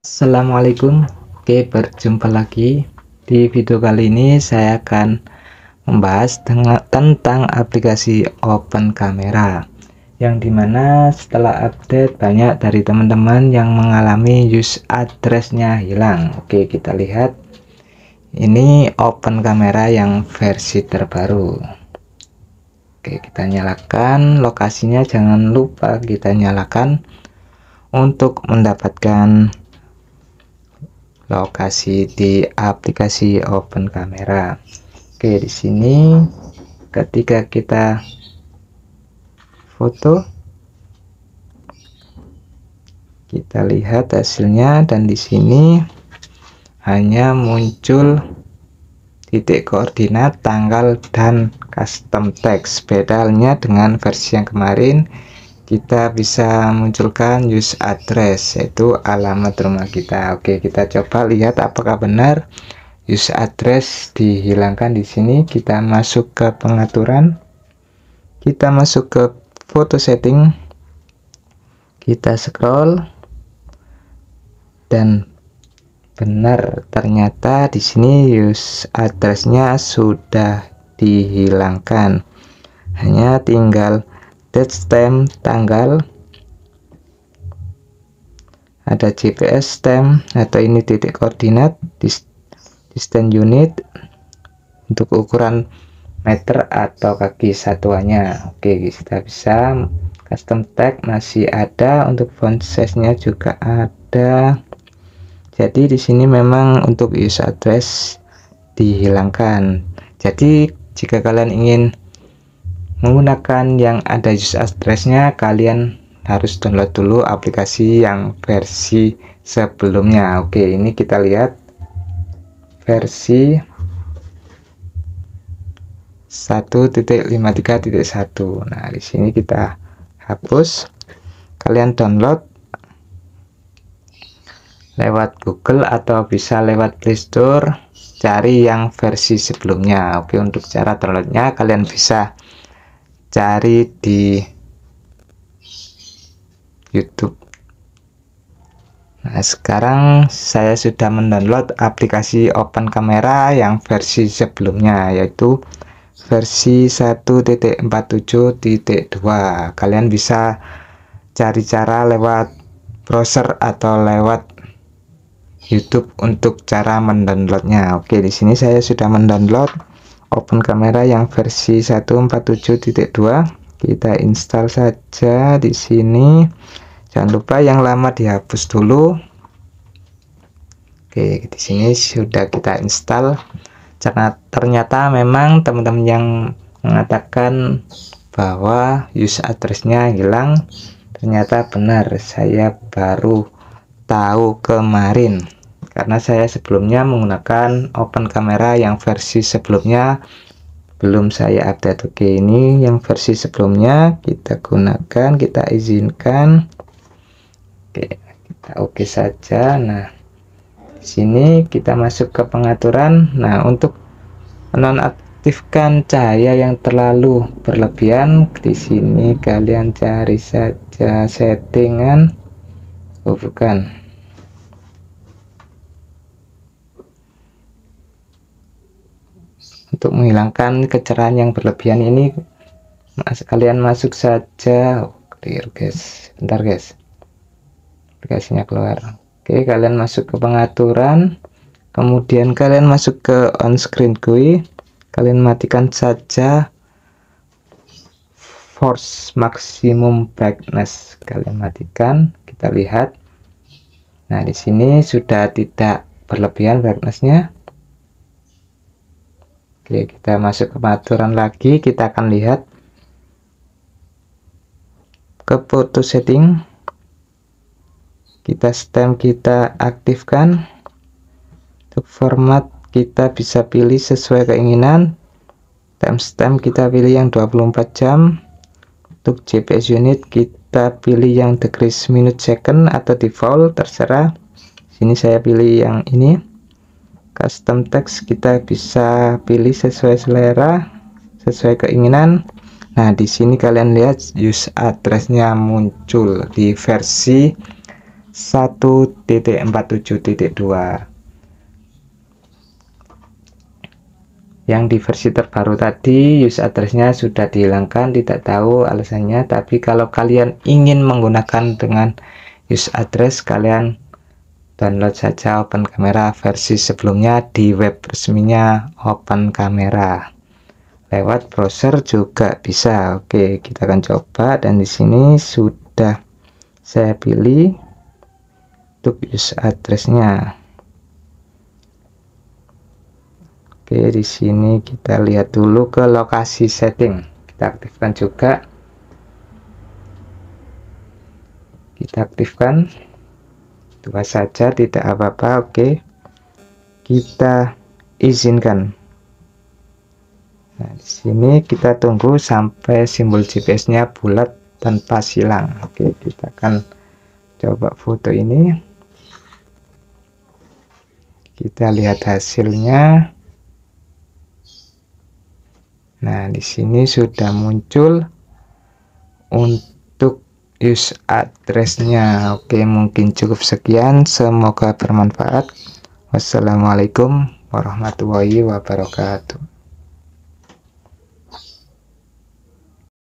Assalamualaikum Oke berjumpa lagi di video kali ini saya akan membahas tentang aplikasi open camera yang dimana setelah update banyak dari teman-teman yang mengalami use addressnya hilang Oke kita lihat ini open camera yang versi terbaru Oke kita nyalakan lokasinya jangan lupa kita nyalakan untuk mendapatkan lokasi di aplikasi open Camera. Oke di sini ketika kita foto kita lihat hasilnya dan di sini hanya muncul titik koordinat tanggal dan custom text bedanya dengan versi yang kemarin kita bisa munculkan use address yaitu alamat rumah kita oke kita coba lihat apakah benar use address dihilangkan di sini kita masuk ke pengaturan kita masuk ke foto setting kita scroll dan benar ternyata di sini use addressnya sudah dihilangkan hanya tinggal date stamp tanggal ada GPS stamp atau ini titik koordinat distance unit untuk ukuran meter atau kaki satuannya oke kita bisa custom tag masih ada untuk font size nya juga ada jadi di sini memang untuk user address dihilangkan jadi jika kalian ingin menggunakan yang ada user addressnya kalian harus download dulu aplikasi yang versi sebelumnya oke ini kita lihat versi 1.53.1 nah di sini kita hapus kalian download lewat Google atau bisa lewat Playstore cari yang versi sebelumnya oke untuk cara downloadnya kalian bisa cari di YouTube. Nah, sekarang saya sudah mendownload aplikasi Open Camera yang versi sebelumnya yaitu versi 1.47.2. Kalian bisa cari cara lewat browser atau lewat YouTube untuk cara mendownloadnya. Oke, di sini saya sudah mendownload open kamera yang versi 147.2 kita install saja di sini jangan lupa yang lama dihapus dulu oke di sini sudah kita install karena ternyata memang teman-teman yang mengatakan bahwa use addressnya hilang ternyata benar saya baru tahu kemarin karena saya sebelumnya menggunakan open camera yang versi sebelumnya belum saya update oke ini yang versi sebelumnya kita gunakan kita izinkan oke kita oke saja nah sini kita masuk ke pengaturan nah untuk nonaktifkan cahaya yang terlalu berlebihan di sini kalian cari saja settingan oh bukan untuk menghilangkan kecerahan yang berlebihan ini mas sekalian masuk saja clear guys bentar guys aplikasinya keluar oke kalian masuk ke pengaturan kemudian kalian masuk ke on screen GUI kalian matikan saja force maximum brightness kalian matikan kita lihat nah di sini sudah tidak berlebihan brightnessnya Oke, kita masuk ke pengaturan lagi. Kita akan lihat ke foto setting. Kita stem kita aktifkan. Untuk format kita bisa pilih sesuai keinginan. Timestamp kita pilih yang 24 jam. Untuk GPS unit kita pilih yang degrees minute second atau default terserah. Sini saya pilih yang ini custom text kita bisa pilih sesuai selera sesuai keinginan nah di sini kalian lihat use addressnya muncul di versi 1.47.2 yang di versi terbaru tadi use addressnya sudah dihilangkan tidak tahu alasannya tapi kalau kalian ingin menggunakan dengan use address kalian download saja Open Camera versi sebelumnya di web resminya Open Camera lewat browser juga bisa oke kita akan coba dan di sini sudah saya pilih untuk use address-nya. oke di sini kita lihat dulu ke lokasi setting kita aktifkan juga kita aktifkan dua saja tidak apa-apa oke kita izinkan nah di sini kita tunggu sampai simbol GPS nya bulat tanpa silang oke kita akan coba foto ini kita lihat hasilnya nah di sini sudah muncul untuk use addressnya oke mungkin cukup sekian semoga bermanfaat wassalamualaikum warahmatullahi wabarakatuh